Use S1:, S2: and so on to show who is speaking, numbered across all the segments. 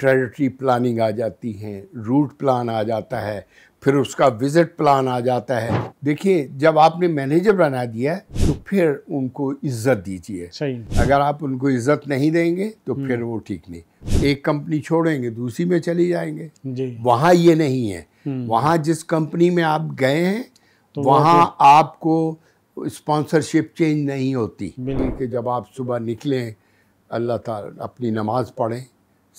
S1: ट्रेडिटरी planning आ जाती हैं route plan आ जाता है फिर उसका विजिट प्लान आ जाता है देखिए जब आपने मैनेजर बना दिया है तो फिर उनको इज्जत दीजिए अगर आप उनको इज्जत नहीं देंगे तो हम्म। फिर वो ठीक नहीं एक कंपनी छोड़ेंगे दूसरी में चले जाएंगे वहाँ ये नहीं है हम्म। वहाँ जिस कंपनी में आप गए हैं तो वहाँ आपको स्पॉन्सरशिप चेंज नहीं होती कि जब आप सुबह निकलें अल्लाह तला अपनी नमाज़ पढ़ें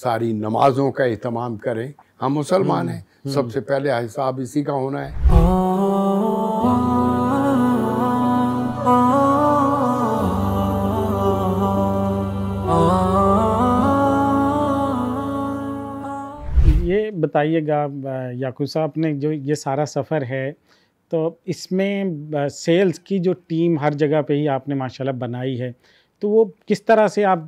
S1: सारी नमाजों का एहतमाम करें हम मुसलमान हैं सबसे पहले हिसाब इसी का होना है
S2: ये बताइएगा याकूब साहब ने जो ये सारा सफ़र है तो इसमें सेल्स की जो टीम हर जगह पे ही आपने माशाल्लाह बनाई है तो वो किस तरह से आप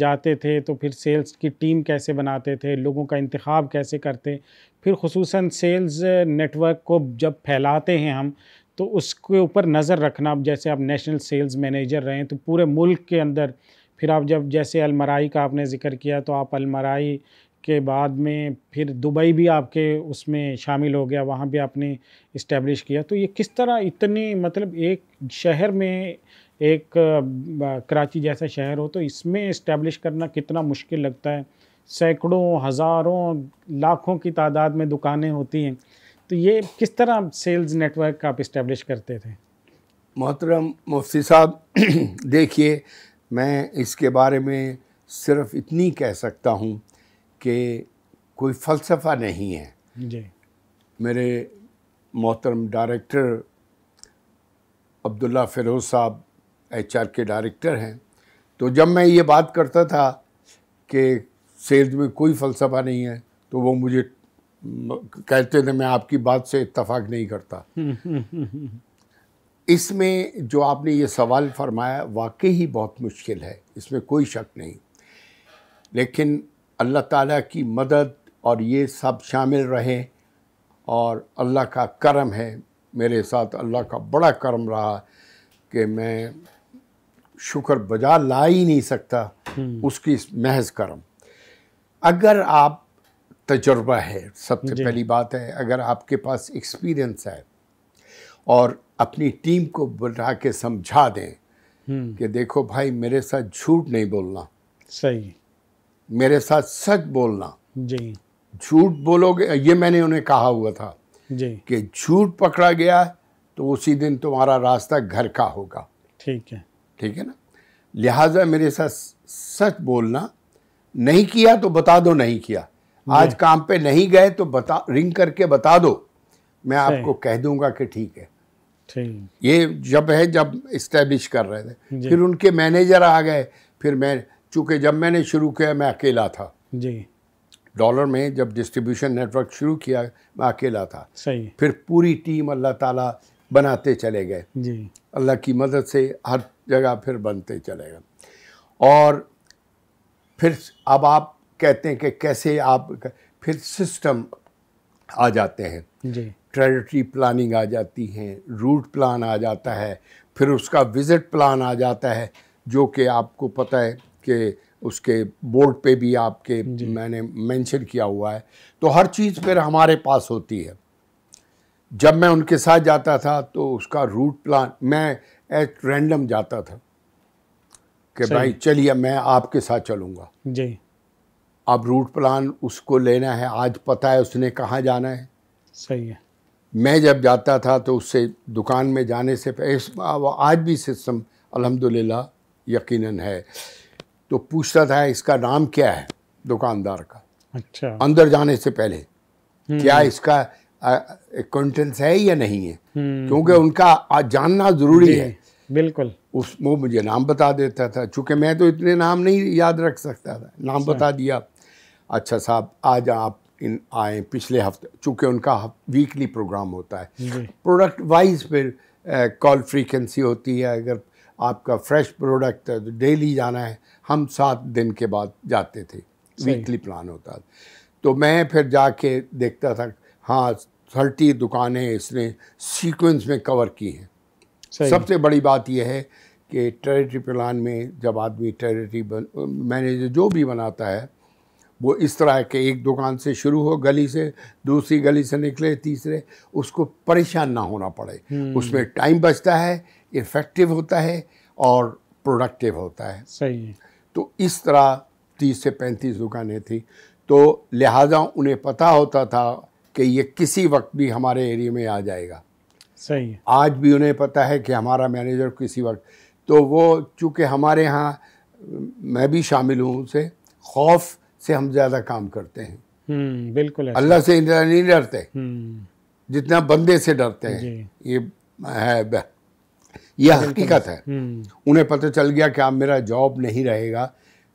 S2: जाते थे तो फिर सेल्स की टीम कैसे बनाते थे लोगों का इंतखब कैसे करते फिर खसूस सेल्स नेटवर्क को जब फैलाते हैं हम तो उसके ऊपर नज़र रखना जैसे आप नेशनल सेल्स मैनेजर रहे तो पूरे मुल्क के अंदर फिर आप जब जैसे अलमराई का आपने ज़िक्र किया तो आप अलमराई के बाद में फिर दुबई भी आपके उसमें शामिल हो गया वहाँ भी आपने इस्टेब्लिश किया तो ये किस तरह इतनी मतलब एक शहर में एक कराची जैसा शहर हो तो इसमें इस्टेब्लिश करना कितना मुश्किल लगता है सैकड़ों हज़ारों लाखों की तादाद में दुकानें होती हैं तो ये किस तरह सेल्स नेटवर्क आप इस्टेब्लिश करते थे
S1: मोहतरम मुफ्ती साहब देखिए मैं इसके बारे में सिर्फ इतनी कह सकता हूँ कि कोई फ़लसफ़ा नहीं है जी मेरे मोहतरम डायरेक्टर अब्दुल्ला फ़िरोज़ साहब एच के डायरेक्टर हैं तो जब मैं ये बात करता था कि सेल्स में कोई फ़लसफ़ा नहीं है तो वो मुझे कहते थे मैं आपकी बात से इतफाक़ नहीं करता इसमें जो आपने ये सवाल फरमाया वाकई ही बहुत मुश्किल है इसमें कोई शक नहीं लेकिन अल्लाह ताला की मदद और ये सब शामिल रहे और अल्लाह का करम है मेरे साथ अल्लाह का बड़ा करम रहा कि मैं शुक्र बजा ला ही नहीं सकता हम्म। उसकी महज करम अगर आप तजुर्बा है सबसे पहली बात है अगर आपके पास एक्सपीरियंस है और अपनी टीम को बुला के समझा दें हम्म। कि देखो भाई मेरे साथ झूठ नहीं बोलना सही मेरे साथ सच बोलना जी झूठ बोलोगे ये मैंने उन्हें कहा हुआ था जी कि झूठ पकड़ा गया तो उसी दिन तुम्हारा रास्ता घर का होगा ठीक है ठीक है ना लिहाजा मेरे साथ सच बोलना नहीं किया तो बता दो नहीं किया आज काम पे नहीं गए तो बता रिंग करके बता दो मैं आपको कह दूंगा कि ठीक है ठीक ये जब है जब इस्टेब्लिश कर रहे थे फिर उनके मैनेजर आ गए फिर मैं चूंकि जब मैंने शुरू किया मैं अकेला था जी डॉलर में जब डिस्ट्रीब्यूशन नेटवर्क शुरू किया मैं अकेला था सही फिर पूरी टीम अल्लाह ताला बनाते चले गए जी अल्लाह की मदद से हर जगह फिर बनते चलेगा और फिर अब आप कहते हैं कि कैसे आप फिर सिस्टम आ जाते हैं जी प्लानिंग आ जाती है रूट प्लान आ जाता है फिर उसका विजिट प्लान आ जाता है जो कि आपको पता है कि उसके बोर्ड पे भी आपके मैंने मेंशन किया हुआ है तो हर चीज़ फिर हमारे पास होती है जब मैं उनके साथ जाता था तो उसका रूट प्लान मैं एट रैंडम जाता था कि भाई चलिए मैं आपके साथ चलूँगा जी अब रूट प्लान उसको लेना है आज पता है उसने कहाँ जाना है सही है मैं जब जाता था तो उससे दुकान में जाने से वो आज भी सिस्टम अल्हम्दुलिल्लाह यकीनन है तो पूछता था इसका नाम क्या है दुकानदार का अच्छा अंदर जाने से पहले हम्म। क्या इसका अकाउंटेंस है या नहीं है हम्म। क्योंकि उनका जानना ज़रूरी है बिल्कुल उस वो मुझे नाम बता देता था चूँकि मैं तो इतने नाम नहीं याद रख सकता था नाम अच्छा। बता दिया अच्छा साहब आज आप इन आए पिछले हफ्ते चूंकि उनका वीकली प्रोग्राम होता है प्रोडक्ट वाइज फिर कॉल फ्रीकेंसी होती है अगर आपका फ्रेश प्रोडक्ट है तो डेली जाना है हम सात दिन के बाद जाते थे वीकली प्लान होता था तो मैं फिर जाके देखता था हाँ थर्टी दुकानें इसने सीक्वेंस में कवर की हैं सबसे बड़ी बात यह है कि टेरिटरी प्लान में जब आदमी टेरिटरी मैनेजर जो भी बनाता है वो इस तरह है कि एक दुकान से शुरू हो गली से दूसरी गली से निकले तीसरे उसको परेशान ना होना पड़े हम्म। उसमें टाइम बचता है इफेक्टिव होता है और प्रोडक्टिव होता है सही तो इस तरह तीस से पैंतीस दुकानें थी तो लिहाजा उन्हें पता होता था कि ये किसी वक्त भी हमारे एरिया में आ जाएगा सही आज भी उन्हें पता है कि हमारा मैनेजर किसी वक्त तो वो चूँकि हमारे यहाँ मैं भी शामिल हूँ उनसे खौफ से हम ज़्यादा काम करते हैं हम्म, बिल्कुल अल्लाह से नहीं डरते हम्म। जितना बंदे से डरते हैं ये है यह हकीकत है हम्म। उन्हें पता चल गया कि आप मेरा जॉब नहीं रहेगा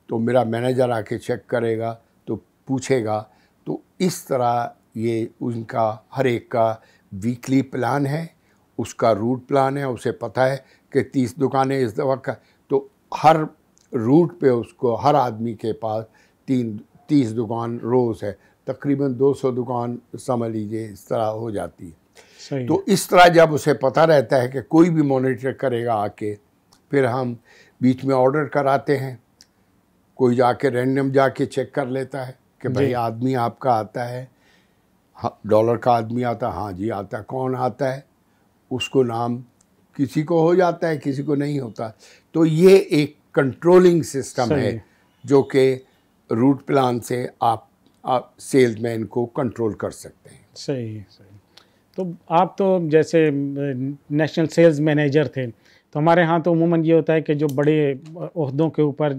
S1: तो मेरा मैनेजर आके चेक करेगा तो पूछेगा तो इस तरह ये उनका हर एक का वीकली प्लान है उसका रूट प्लान है उसे पता है कि तीस दुकानें इस दवा का तो हर रूट पे उसको हर आदमी के पास तीन तीस दुकान रोज़ है तकरीबन 200 दुकान समझ लीजिए इस तरह हो जाती है तो इस तरह जब उसे पता रहता है कि कोई भी मॉनिटर करेगा आके फिर हम बीच में ऑर्डर कराते हैं कोई जाके रैंडम जाके चेक कर लेता है कि भाई आदमी आपका आता है हाँ, डॉलर का आदमी आता हाँ जी आता कौन आता है उसको नाम किसी को हो जाता है किसी को नहीं होता तो ये एक कंट्रोलिंग सिस्टम है जो कि रूट प्लान से आप आप सेल्समैन को कंट्रोल कर सकते हैं सही सही
S2: तो आप तो जैसे नेशनल सेल्स मैनेजर थे तो हमारे यहाँ तो उमूमन ये होता है कि जो बड़े अहदों के ऊपर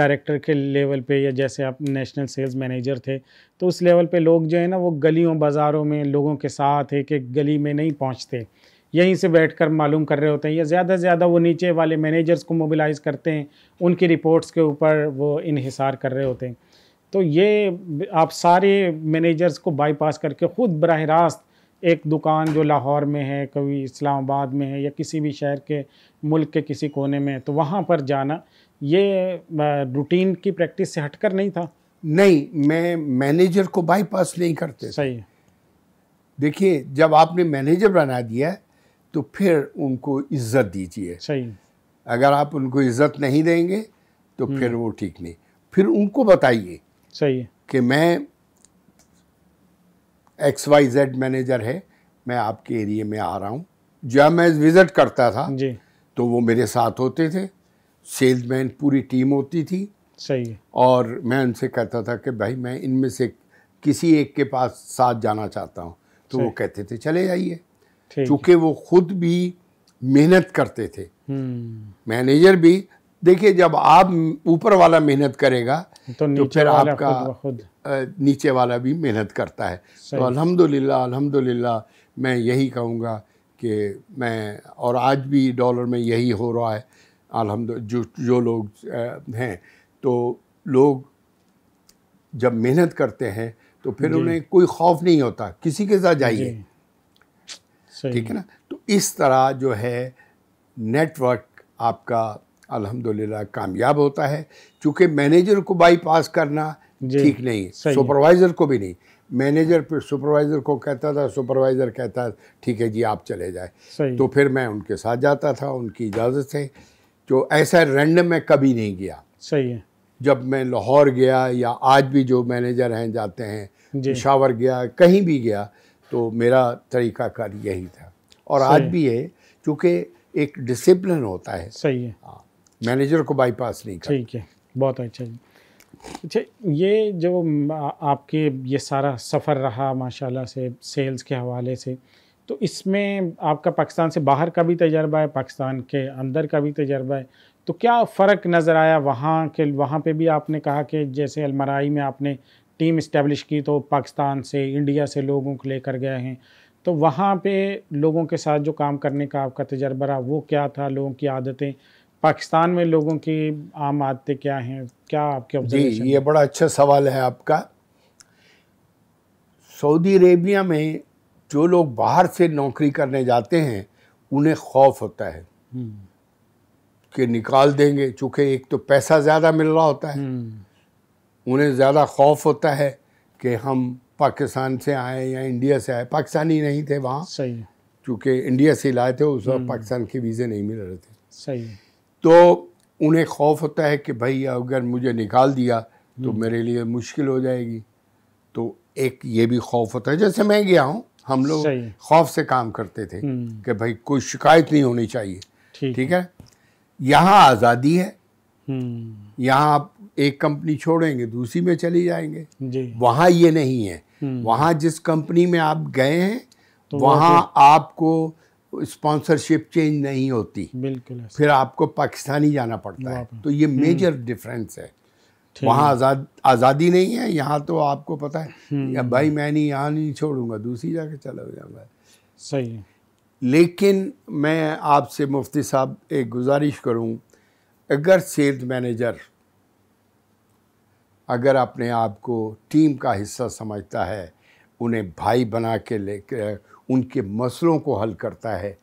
S2: डायरेक्टर के लेवल पे या जैसे आप नेशनल सेल्स मैनेजर थे तो उस लेवल पे लोग जो है ना वो गलियों बाज़ारों में लोगों के साथ एक एक गली में नहीं पहुँचते यहीं से बैठकर मालूम कर रहे होते हैं या ज़्यादा से ज़्यादा वो नीचे वाले मैनेजर्स को मोबिलाइज़ करते हैं उनकी रिपोर्ट्स के ऊपर वो इहिसार कर रहे होते हैं तो ये आप सारे मैनेजर्स को बाईपास करके ख़ुद बरह रास्त एक दुकान जो लाहौर में है कभी इस्लामाबाद में है या किसी भी शहर के मुल्क के किसी कोने में तो वहाँ पर जाना ये रूटीन की प्रैक्टिस से हटकर नहीं था नहीं मैं मैनेजर को बाईपास नहीं करते सही है देखिए जब आपने मैनेजर
S1: बना दिया तो फिर उनको इज्जत दीजिए सही अगर आप उनको इज्जत नहीं देंगे तो हम्म। फिर वो ठीक नहीं फिर उनको बताइए सही कि मैं एक्स वाई जेड मैनेजर है मैं आपके एरिए में आ रहा हूँ जब मैं विज़िट करता था जी तो वो मेरे साथ होते थे सेल्समैन पूरी टीम होती थी सही और मैं उनसे कहता था कि भाई मैं इनमें से किसी एक के पास साथ जाना चाहता हूँ तो वो कहते थे चले जाइए क्योंकि वो खुद भी मेहनत करते थे
S2: हम्म।
S1: मैनेजर भी देखिए जब आप ऊपर वाला मेहनत करेगा तो, तो नीचे तो फिर वाला आपका खुद खुद। नीचे वाला भी मेहनत करता है तो अल्हम्दुलिल्लाह अल्हम्दुलिल्लाह मैं यही कहूँगा कि मैं और आज भी डॉलर में यही हो रहा है अलहमद जो जो लोग हैं तो लोग जब मेहनत करते हैं तो फिर उन्हें कोई खौफ नहीं होता किसी के साथ जाइए ठीक है ना तो इस तरह जो है नेटवर्क आपका अल्हम्दुलिल्लाह कामयाब होता है क्योंकि मैनेजर को बाईपास करना ठीक नहीं सुपरवाइज़र को भी नहीं मैनेजर फिर सुपरवाइज़र को कहता था सुपरवाइज़र कहता ठीक है जी आप चले जाए तो फिर मैं उनके साथ जाता था उनकी इजाज़त से जो तो ऐसा रैंडम मैं कभी नहीं गया सही है जब मैं लाहौर गया या आज भी जो मैनेजर हैं जाते हैं पेशावर गया कहीं भी गया तो मेरा तरीक़ाकार यही था और आज भी है क्योंकि एक डिसिप्लिन होता है सही है हाँ मैनेजर
S2: को बाईपास नहीं कर ठीक है बहुत अच्छा जी अच्छा ये जो आपके ये सारा सफ़र रहा माशाल्लाह से सेल्स के हवाले से तो इसमें आपका पाकिस्तान से बाहर का भी तजर्बा है पाकिस्तान के अंदर का भी तजर्बा है तो क्या फ़र्क नज़र आया वहाँ के वहाँ पे भी आपने कहा कि जैसे अलमराई में आपने टीम इस्टेब्लिश की तो पाकिस्तान से इंडिया से लोगों को लेकर गए हैं तो वहाँ पे लोगों के साथ जो काम करने का आपका तजर्बा रहा वो क्या था लोगों की आदतें पाकिस्तान में लोगों की आम आदतें क्या हैं क्या आपके जी ये
S1: बड़ा अच्छा सवाल है आपका
S2: सऊदी अरेबिया में जो लोग बाहर से नौकरी
S1: करने जाते हैं उन्हें खौफ होता है हम्म। कि निकाल देंगे चूँकि एक तो पैसा ज़्यादा मिल रहा होता है हम्म। उन्हें ज़्यादा खौफ होता है कि हम पाकिस्तान से आए या इंडिया से आए पाकिस्तानी नहीं थे वहाँ सही चूँकि इंडिया से लाए थे उस वक्त हम्म। पाकिस्तान के वीज़े नहीं मिल रहे थे सही तो उन्हें खौफ होता है कि भाई अगर मुझे निकाल दिया तो हम्म। मेरे लिए मुश्किल हो जाएगी तो एक ये भी खौफ होता है जैसे मैं गया हूँ हम लोग खौफ से काम करते थे हम्म। कि भाई कोई शिकायत नहीं होनी चाहिए ठीक, है यहाँ आज़ादी है हम्म। यहाँ आप एक कंपनी छोड़ेंगे दूसरी में चली जाएंगे वहाँ ये नहीं है वहाँ जिस कंपनी में आप गए हैं तो वहाँ आपको स्पॉन्सरशिप चेंज नहीं होती बिल्कुल फिर आपको पाकिस्तानी जाना पड़ता
S2: है तो ये मेजर
S1: हम्म। डिफरेंस है वहाँ आज़ाद आज़ादी नहीं है यहाँ तो आपको पता है हम्म। या भाई मैं नहीं यहाँ नहीं छोड़ूंगा दूसरी जगह चला जाऊंगा सही है लेकिन मैं आपसे मुफ्ती साहब एक गुजारिश करूँ अगर सेल्स मैनेजर अगर अपने आप को टीम का हिस्सा समझता है उन्हें भाई बना के लेकर उनके मसलों को हल करता है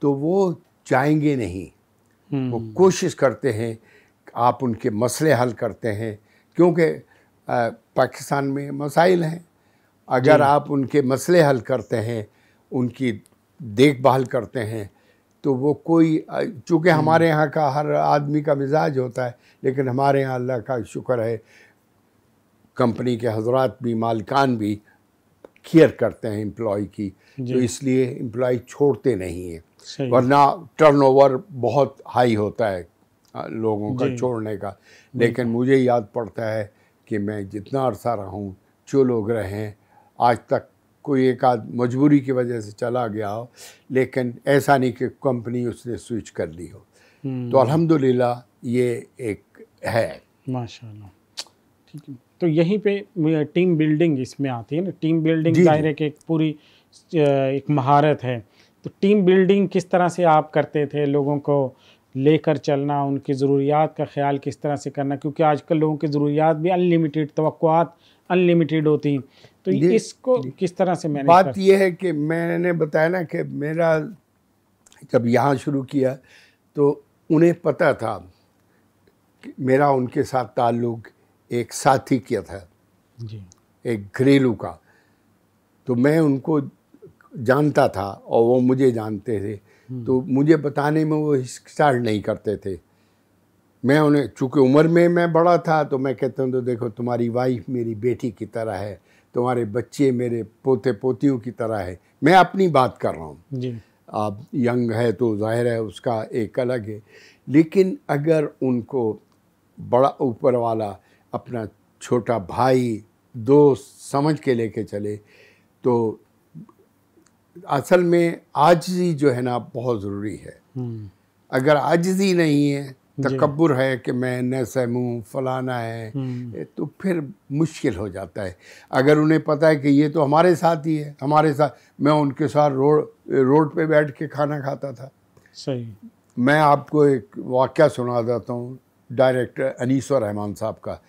S1: तो वो चाहेंगे नहीं वो हम्म। कोशिश करते हैं आप उनके मसले हल करते हैं क्योंकि पाकिस्तान में मसाइल हैं अगर आप उनके मसले हल करते हैं उनकी देखभाल करते हैं तो वो कोई चूँकि हम्म। हमारे यहाँ का हर आदमी का मिजाज होता है लेकिन हमारे यहाँ अल्लाह का शुक्र है कंपनी के हजरात भी मालकान भी केयर करते हैं एम्प्लॉय की तो इसलिए एम्प्लॉय छोड़ते नहीं है वरना टर्नओवर बहुत हाई होता है लोगों का छोड़ने का लेकिन मुझे याद पड़ता है कि मैं जितना अरसा रहा हूँ जो लोग रहे हैं आज तक कोई एक आध मजबूरी की वजह से चला गया हो लेकिन ऐसा नहीं कि कंपनी उसने स्विच कर ली हो तो अल्हम्दुलिल्लाह ये एक है माशाल्लाह
S2: ठीक है तो यहीं पे टीम बिल्डिंग इसमें आती है ना टीम बिल्डिंग है कि एक पूरी एक महारत है तो टीम बिल्डिंग किस तरह से आप करते थे लोगों को लेकर चलना उनकी ज़रूरियात का ख्याल किस तरह से करना क्योंकि आजकल लोगों की ज़रूरियात भी अनलिमिटेड तो अनलिमिटेड होती हैं तो इसको किस तरह से मैंने बात यह है
S1: कि मैंने बताया ना कि मेरा जब यहाँ शुरू किया तो उन्हें पता था मेरा उनके साथ ताल्लुक़ एक साथी किया था जी एक घरेलू का तो मैं उनको जानता था और वो मुझे जानते थे हम्म। तो मुझे बताने में वो हिचकिचाहट नहीं करते थे मैं उन्हें चूँकि उम्र में मैं बड़ा था तो मैं कहता हूँ तो देखो तुम्हारी वाइफ मेरी बेटी की तरह है तुम्हारे बच्चे मेरे पोते पोतियों की तरह है मैं अपनी बात कर रहा हूँ आप यंग है तो जाहिर है उसका एक अलग है लेकिन अगर उनको बड़ा ऊपर वाला अपना छोटा भाई दोस्त समझ के लेके चले तो असल में आजजी जो है ना बहुत ज़रूरी है हम्म। अगर आजजी नहीं है तकबर है कि मैं न सहमूँ फलाना है हम्म। तो फिर मुश्किल हो जाता है अगर उन्हें पता है कि ये तो हमारे साथ ही है हमारे साथ मैं उनके साथ रोड रोड पे बैठ के खाना खाता था सही मैं आपको एक वाक्य सुना देता हूँ डायरेक्टर अनीसर रहमान साहब का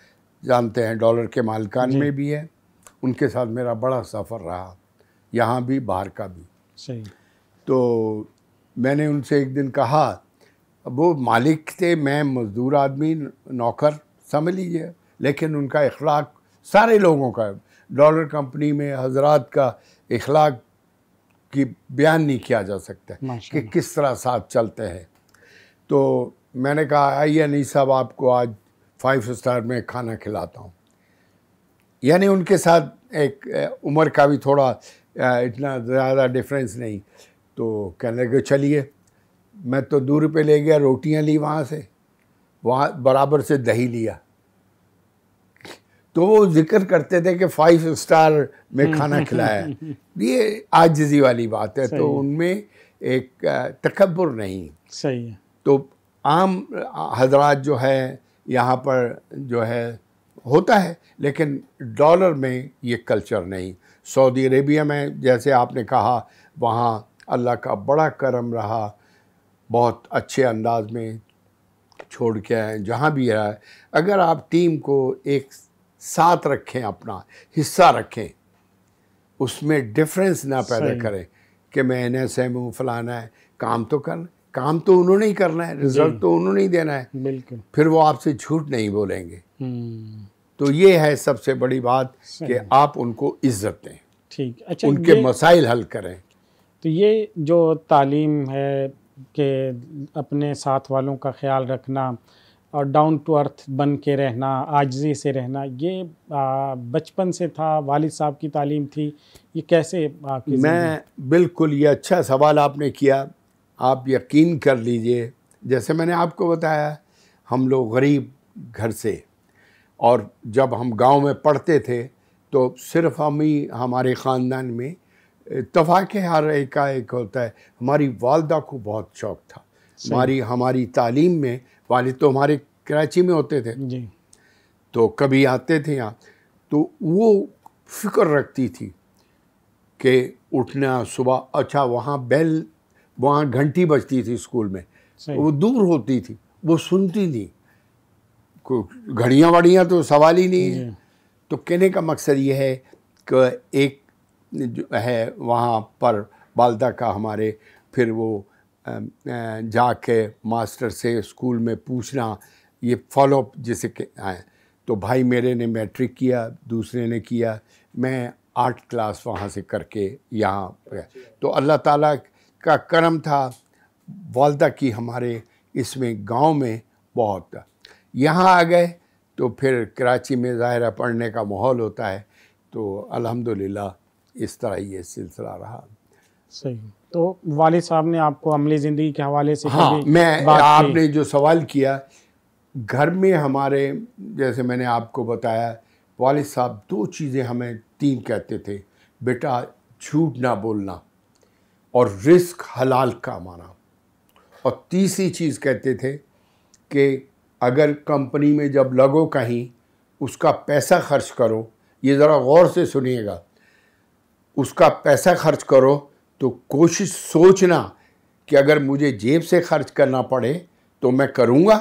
S1: जानते हैं डॉलर के मालकान में भी है उनके साथ मेरा बड़ा सफ़र रहा यहाँ भी बाहर का भी सही तो मैंने उनसे एक दिन कहा वो मालिक थे मैं मज़दूर आदमी नौकर समझ लीजिए लेकिन उनका इखलाक सारे लोगों का डॉलर कंपनी में हजरात का इखलाक की बयान नहीं किया जा सकता कि किस तरह साथ चलते हैं तो मैंने कहा आइए नहीं साहब आपको आज फाइव स्टार में खाना खिलाता हूँ यानी उनके साथ एक उम्र का भी थोड़ा इतना ज़्यादा डिफरेंस नहीं तो कहने लगे चलिए मैं तो दूर पे ले गया रोटियां ली वहाँ से वहाँ बराबर से दही लिया तो वो जिक्र करते थे कि फाइव स्टार में हम्म, खाना हम्म, खिलाया हम्म, ये आजजी वाली बात है तो उनमें एक तकबर नहीं सही है तो आम हजरात जो है यहाँ पर जो है होता है लेकिन डॉलर में ये कल्चर नहीं सऊदी अरेबिया में जैसे आपने कहा वहाँ अल्लाह का बड़ा करम रहा बहुत अच्छे अंदाज में छोड़ के आए जहाँ भी है अगर आप टीम को एक साथ रखें अपना हिस्सा रखें उसमें डिफरेंस ना पैदा करें कि मैं एन एस एम हूँ फलाना है काम तो कर काम तो उन्होंने ही करना है रिजल्ट तो उन्होंने ही देना है बिल्कुल फिर वो आपसे झूठ नहीं बोलेंगे
S2: हम्म।
S1: तो ये है सबसे बड़ी बात कि आप उनको इज्जत दें ठीक अच्छा उनके मसाइल हल करें
S2: तो ये जो तालीम है कि अपने साथ वालों का ख्याल रखना और डाउन टू अर्थ बन के रहना आजजी से रहना ये बचपन से था वालिद साहब की तालीम थी ये कैसे आपकी मैं
S1: बिल्कुल ये अच्छा सवाल आपने किया आप यकीन कर लीजिए जैसे मैंने आपको बताया हम लोग गरीब घर से और जब हम गांव में पढ़ते थे तो सिर्फ हम ही हमारे ख़ानदान में तफ़ाके हर एकाएक होता है हमारी वालदा को बहुत शौक़ था हमारी हमारी तालीम में वाले तो हमारे कराची में होते थे जी तो कभी आते थे यहाँ तो वो फिक्र रखती थी कि उठना सुबह अच्छा वहाँ बेल वहाँ घंटी बजती थी स्कूल में वो दूर होती थी वो सुनती थी घड़ियाँ वड़ियाँ तो सवाल ही नहीं तो कहने का मकसद ये है कि एक जो है वहाँ पर बालदा का हमारे फिर वो जाके मास्टर से स्कूल में पूछना ये फॉलोअप जैसे आए तो भाई मेरे ने मैट्रिक किया दूसरे ने किया मैं आठ क्लास वहाँ से करके यहाँ तो अल्लाह ताला का कर्म था वालदा की हमारे इसमें गांव में बहुत यहाँ आ गए तो फिर कराची में ज़ाहिर पढ़ने का माहौल होता है तो अल्हम्दुलिल्लाह इस तरह ये सिलसिला रहा
S2: सही तो वाले साहब ने आपको अमली ज़िंदगी के हवाले से हाँ मैं आपने
S1: जो सवाल किया घर में हमारे जैसे मैंने आपको बताया वाले साहब दो चीज़ें हमें तीन कहते थे बेटा झूठ ना बोलना और रिस्क हलाल का माना और तीसरी चीज़ कहते थे कि अगर कंपनी में जब लगो कहीं उसका पैसा खर्च करो ये ज़रा गौर से सुनिएगा उसका पैसा खर्च करो तो कोशिश सोचना कि अगर मुझे जेब से खर्च करना पड़े तो मैं करूँगा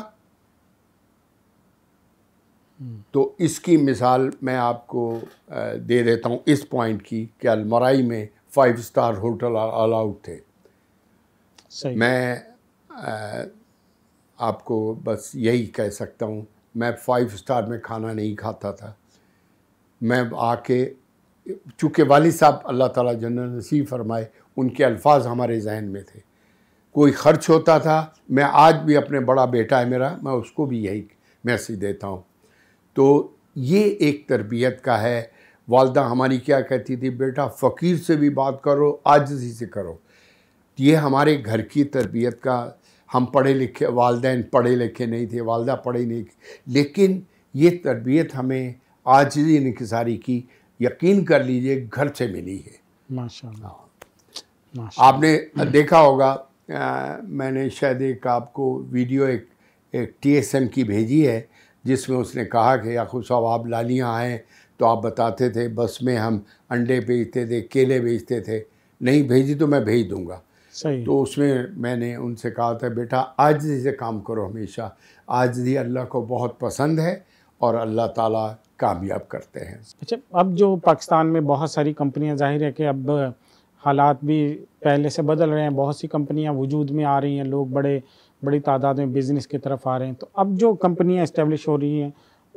S1: तो इसकी मिसाल मैं आपको दे देता हूँ इस पॉइंट की कि अलमराई में फाइव स्टार होटल अलाउड थे सही। मैं आ, आपको बस यही कह सकता हूँ मैं फाइव स्टार में खाना नहीं खाता था मैं आके चूँकि वाली साहब अल्लाह ताला जन्नत नसीब फरमाए उनके अल्फाज हमारे जहन में थे कोई ख़र्च होता था मैं आज भी अपने बड़ा बेटा है मेरा मैं उसको भी यही मैसेज देता हूँ तो ये एक तरबियत का है वालदा हमारी क्या कहती थी बेटा फ़कीर से भी बात करो आजी से करो ये हमारे घर की तरबियत का हम पढ़े लिखे वालदे पढ़े लिखे नहीं थे वालदा पढ़े नहीं लेकिन ये तरबियत हमें आज ही निकसारी की यकीन कर लीजिए घर से मिली है
S2: माशाल्लाह हाँ। आपने
S1: देखा होगा आ, मैंने शायद एक आपको वीडियो एक एक टीएसएम की भेजी है जिसमें उसने कहा कि याकूब साहब आप लालियाँ आएँ तो आप बताते थे बस में हम अंडे भेजते थे केले भेजते थे नहीं भेजी तो मैं भेज दूंगा सही तो उसमें मैंने उनसे कहा था बेटा आज से काम करो हमेशा आज भी अल्लाह को बहुत पसंद है और अल्लाह ताला कामयाब करते हैं
S2: अच्छा अब जो पाकिस्तान में बहुत सारी कंपनियां जाहिर है कि अब हालात भी पहले से बदल रहे हैं बहुत सी कंपनियां वजूद में आ रही हैं लोग बड़े बड़ी तादाद में बिज़नेस की तरफ आ रहे हैं तो अब जो कंपनियां इस्टेब्लिश हो रही हैं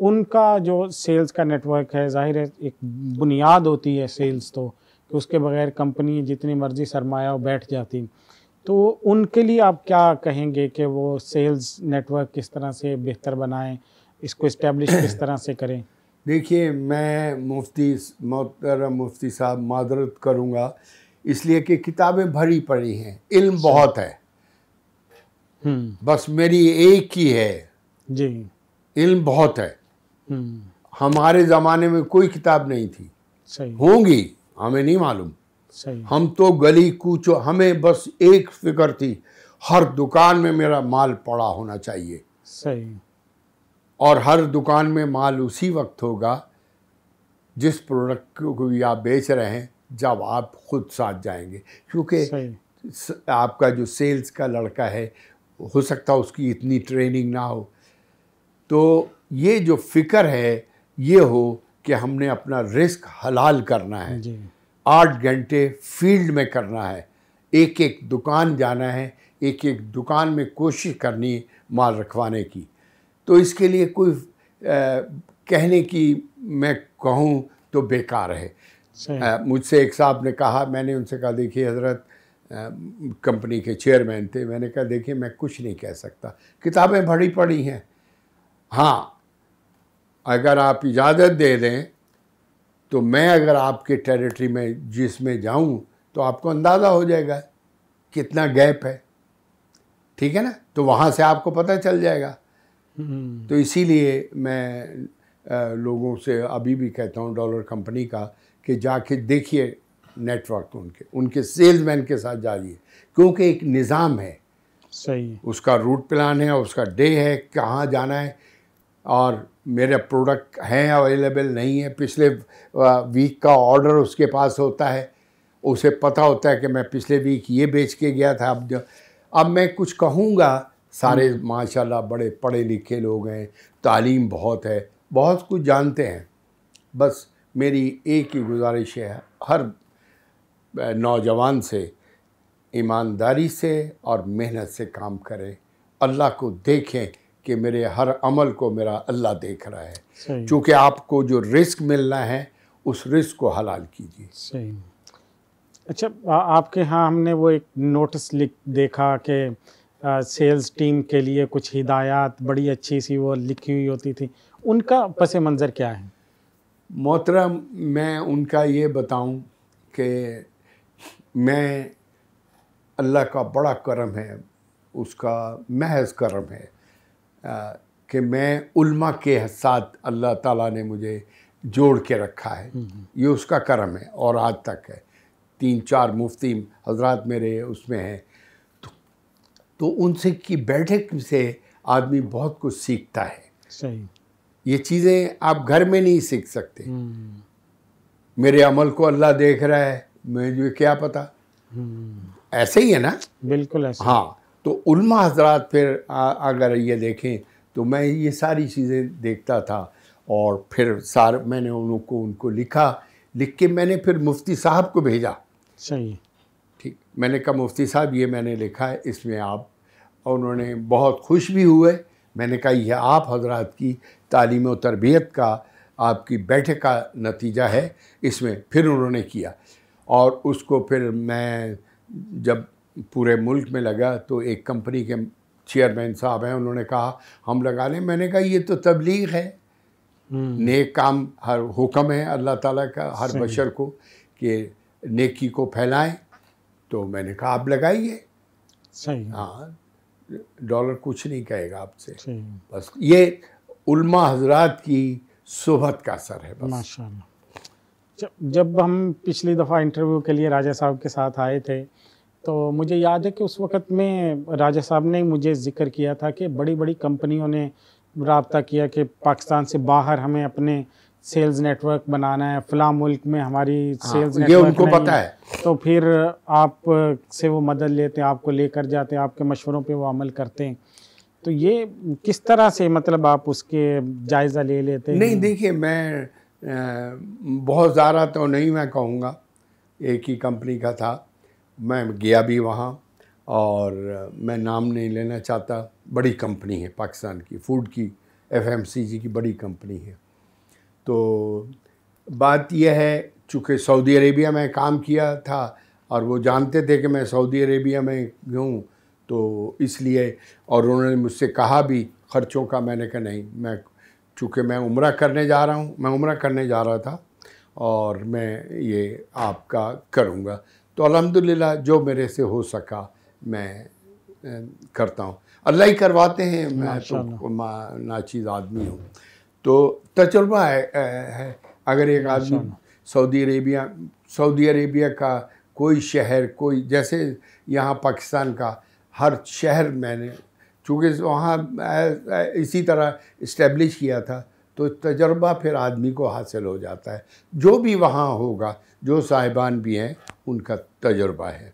S2: उनका जो सेल्स का नेटवर्क है जाहिर है एक बुनियाद होती है सेल्स तो कि उसके बगैर कंपनी जितनी मर्जी सरमाया बैठ जाती तो उनके लिए आप क्या कहेंगे कि वो सेल्स नेटवर्क किस तरह से बेहतर बनाएं इसको इस्टेब्लिश किस तरह से करें देखिए मैं मुफ्ती
S1: मोहतरम मुफ्ती साहब मदरत करूँगा इसलिए कि किताबें भरी पड़ी हैं इल्म अच्छा। बहुत है हम्म। बस मेरी एक ही है जी इल्म बहुत है हमारे ज़माने में कोई किताब नहीं थी सही होंगी हमें नहीं मालूम सही हम तो गली कूचो हमें बस एक फिक्र थी हर दुकान में मेरा माल पड़ा होना चाहिए सही और हर दुकान में माल उसी वक्त होगा जिस प्रोडक्ट को भी आप बेच रहे हैं जब आप खुद साथ जाएंगे क्योंकि आपका जो सेल्स का लड़का है हो सकता है उसकी इतनी ट्रेनिंग ना हो तो ये जो फ़िक्र है ये हो कि हमने अपना रिस्क हलाल करना है आठ घंटे फील्ड में करना है एक एक दुकान जाना है एक एक दुकान में कोशिश करनी माल रखवाने की तो इसके लिए कोई आ, कहने की मैं कहूँ तो बेकार है मुझसे एक साहब ने कहा मैंने उनसे कहा देखिए हजरत कंपनी के चेयरमैन थे मैंने कहा देखिए मैं कुछ नहीं कह सकता किताबें भरी पड़ी हैं हाँ अगर आप इजाज़त दे दें तो मैं अगर आपके टेरिटरी में जिसमें जाऊं तो आपको अंदाज़ा हो जाएगा कितना गैप है ठीक है ना तो वहाँ से आपको पता चल जाएगा हम्म। तो इसीलिए मैं लोगों से अभी भी कहता हूँ डॉलर कंपनी का कि जाके देखिए नेटवर्क उनके उनके सेल्समैन के साथ जाइए क्योंकि एक निज़ाम है सही उसका रूट प्लान है उसका डे है कहाँ जाना है और मेरे प्रोडक्ट हैं अवेलेबल नहीं है पिछले वीक का ऑर्डर उसके पास होता है उसे पता होता है कि मैं पिछले वीक ये बेच के गया था अब जो अब मैं कुछ कहूँगा सारे हम्म। माशाल्लाह बड़े पढ़े लिखे लोग हैं तालीम बहुत है बहुत कुछ जानते हैं बस मेरी एक ही गुजारिश है हर नौजवान से ईमानदारी से और मेहनत से काम करें अल्लाह को देखें कि मेरे हर अमल को मेरा अल्लाह देख रहा है चूँकि आपको जो रिस्क मिलना है उस रिस्क को हलाल कीजिए
S2: सही अच्छा आपके यहाँ हमने वो एक नोटिस लिख देखा कि सेल्स टीम के लिए कुछ हिदायत बड़ी अच्छी सी वो लिखी हुई होती थी उनका पस मंज़र क्या है मोहतरम मैं उनका ये बताऊं कि मैं
S1: अल्लाह का बड़ा करम है उसका महज करम है कि मैं उल्मा के साथ अल्लाह ताला ने मुझे जोड़ के रखा है हम्म, हम्म। ये उसका करम है और आज तक है तीन चार मुफ्ती हजरत मेरे उसमें हैं तो, तो उनसे की बैठक से आदमी बहुत कुछ सीखता है सही ये चीज़ें आप घर में नहीं सीख सकते हम्म। मेरे अमल को अल्लाह देख रहा है मुझे क्या पता ऐसे ही है ना बिल्कुल ऐसे हाँ तो उल्मा हजरात फिर आ, अगर ये देखें तो मैं ये सारी चीज़ें देखता था और फिर सार मैंने उनको उनको लिखा लिख के मैंने फिर मुफ्ती साहब को भेजा सही ठीक मैंने कहा मुफ्ती साहब ये मैंने लिखा है इसमें आप और उन्होंने बहुत खुश भी हुए मैंने कहा यह आप हजरात की तालीम और तरबियत का आपकी बैठक का नतीजा है इसमें फिर उन्होंने किया और उसको फिर मैं जब पूरे मुल्क में लगा तो एक कंपनी के चेयरमैन साहब हैं उन्होंने कहा हम लगा लें मैंने कहा ये तो तबलीग है हम्म। नेक काम हर हुक्म है अल्लाह ताला का हर बशर को कि नेकी को फैलाएं तो मैंने कहा आप लगाइए
S2: सही हाँ
S1: डॉलर कुछ नहीं कहेगा आपसे बस ये उल्मा हजरात की सोहबत का असर है बस
S2: जब हम पिछली दफ़ा इंटरव्यू के लिए राजा साहब के साथ आए थे तो मुझे याद है कि उस वक़्त में राजा साहब ने मुझे ज़िक्र किया था कि बड़ी बड़ी कंपनियों ने रबता किया कि पाकिस्तान से बाहर हमें अपने सेल्स नेटवर्क बनाना है फला मुल्क में हमारी हाँ, सेल्स ये नेटवर्क उनको पता है तो फिर आप से वो मदद लेते हैं आपको लेकर जाते हैं आपके मशवरों पे वो अमल करते हैं तो ये किस तरह से मतलब आप उसके जायज़ा ले लेते हैं नहीं देखिए
S1: मैं बहुत ज़्यादा तो नहीं मैं कहूँगा एक ही कंपनी का था मैं गया भी वहाँ और मैं नाम नहीं लेना चाहता बड़ी कंपनी है पाकिस्तान की फूड की एफ की बड़ी कंपनी है तो बात यह है चूँकि सऊदी अरेबिया में काम किया था और वो जानते थे कि मैं सऊदी अरेबिया में हूँ तो इसलिए और उन्होंने मुझसे कहा भी ख़र्चों का मैंने कहा नहीं मैं चूँकि मैं उम्र करने जा रहा हूँ मैं उम्र करने जा रहा था और मैं ये आपका करूँगा तो अलहमदिल्ला जो मेरे से हो सका मैं करता हूँ अल्लाह ही करवाते हैं मैं तो नाचीज़ आदमी हूँ तो तजुर्बा है, है अगर एक आदमी सऊदी अरेबिया सऊदी अरेबिया का कोई शहर कोई जैसे यहाँ पाकिस्तान का हर शहर मैंने चूँकि वहाँ इसी तरह इस्टेब्लिश किया था तो तजर्बा फिर आदमी को हासिल हो जाता है जो भी वहाँ होगा जो साहिबान भी हैं उनका तजुर्बा है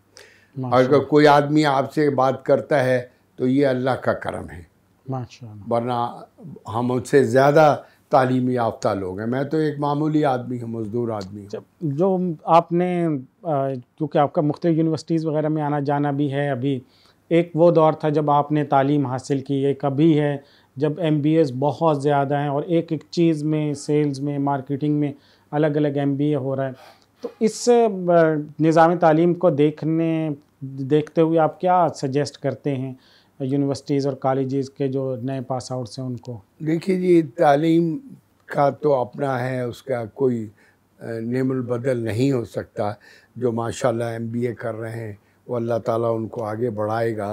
S1: अगर कोई आदमी आपसे बात करता है तो ये अल्लाह का करम है वरना हम उससे ज़्यादा तालीम याफ्ता लोग हैं मैं तो एक मामूली आदमी हूँ मज़दूर आदमी
S2: हूँ जो आपने क्योंकि आपका मुख्त यूनिवर्सिटीज़ वगैरह में आना जाना भी है अभी एक वो दौर था जब आपने तालीम हासिल की एक अभी है जब एम बी एस बहुत ज़्यादा हैं और एक एक चीज़ में सेल्स में मार्केटिंग में अलग अलग एम बी ए हो रहा है तो इस निज़ाम तालीम को देखने देखते हुए आप क्या सजेस्ट करते हैं यूनिवर्सिटीज़ और कॉलेजेस के जो नए पास आउट्स हैं उनको
S1: देखिए जी तालीम का तो अपना है उसका कोई नेमल बदल नहीं हो सकता जो माशाल्लाह एमबीए कर रहे हैं वो अल्लाह ताला उनको आगे बढ़ाएगा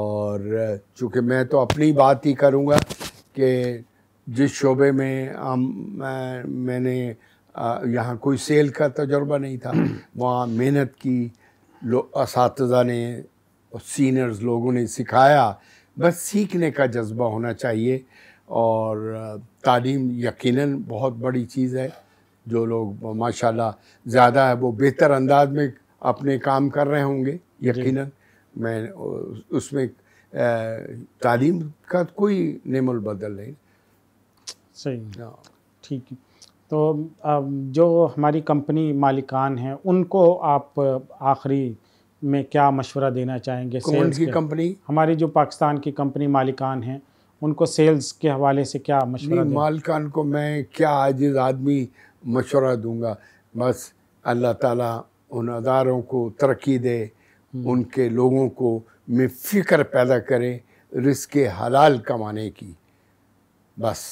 S1: और चूँकि मैं तो अपनी बात ही करूँगा कि जिस शोबे में हम मैंने यहाँ कोई सेल का तजर्बा नहीं था वहाँ मेहनत की इस ने और सीनियर्स लोगों ने सिखाया बस सीखने का जज्बा होना चाहिए और तालीम यकीनन बहुत बड़ी चीज़ है जो लोग माशाल्लाह ज़्यादा है वो बेहतर अंदाज में अपने काम कर रहे होंगे यकीनन मैं उसमें तालीम का कोई नेमल बदल
S2: नहीं सही हाँ। ठीक है तो जो हमारी कंपनी मालिकान हैं उनको आप आखिरी में क्या मशवरा देना चाहेंगे सेल्स की कंपनी हमारी जो पाकिस्तान की कंपनी मालिकान हैं उनको सेल्स के हवाले से क्या मशवरा मालिकान को मैं क्या आज आदमी मशवरा दूंगा
S1: बस अल्लाह ताला उन अदारों को तरक्की दे हम्म। उनके लोगों को में फ़िक्र पैदा करे रिस्क हलाल कमाने की बस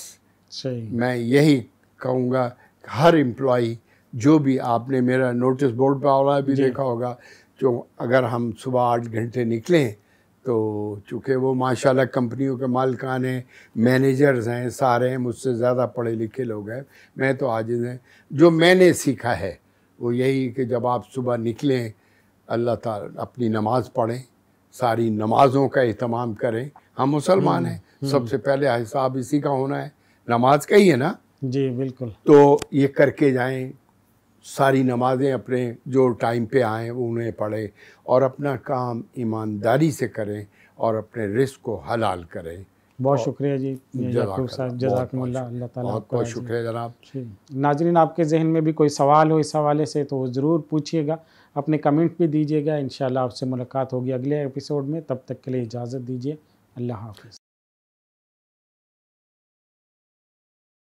S1: मैं यही कहूँगा हर एम्प्लॉय जो भी आपने मेरा नोटिस बोर्ड पर वाला भी देखा होगा जो अगर हम सुबह आठ घंटे निकलें तो चूँकि वो माशाल्लाह कंपनियों के मालकान हैं मैनेजर्स हैं सारे हैं मुझसे ज़्यादा पढ़े लिखे लोग हैं मैं तो आज हैं जो मैंने सीखा है वो यही कि जब आप सुबह निकलें अल्लाह ताला अपनी नमाज़ पढ़ें सारी नमाज़ों का अहतमाम करें हम मुसलमान हम्म, हैं हम्म। सबसे पहले हिसाब इसी का होना है नमाज का ही है ना जी बिल्कुल तो ये करके जाएं सारी नमाज़ें अपने जो टाइम पे आए उन्हें पढ़ें और अपना काम ईमानदारी से करें और अपने रिस्क को हलाल करें
S2: बहुत शुक्रिया जी याकूब साहब अल्लाह ताला बहुत बहुत शुक्रिया जनाब नाजरीन आपके जहन में भी कोई सवाल हो इस हवाले से तो ज़रूर पूछिएगा अपने कमेंट भी दीजिएगा इन आपसे मुलाकात होगी अगले एपिसोड में तब तक के लिए इजाज़त दीजिए अल्लाह हाफिज़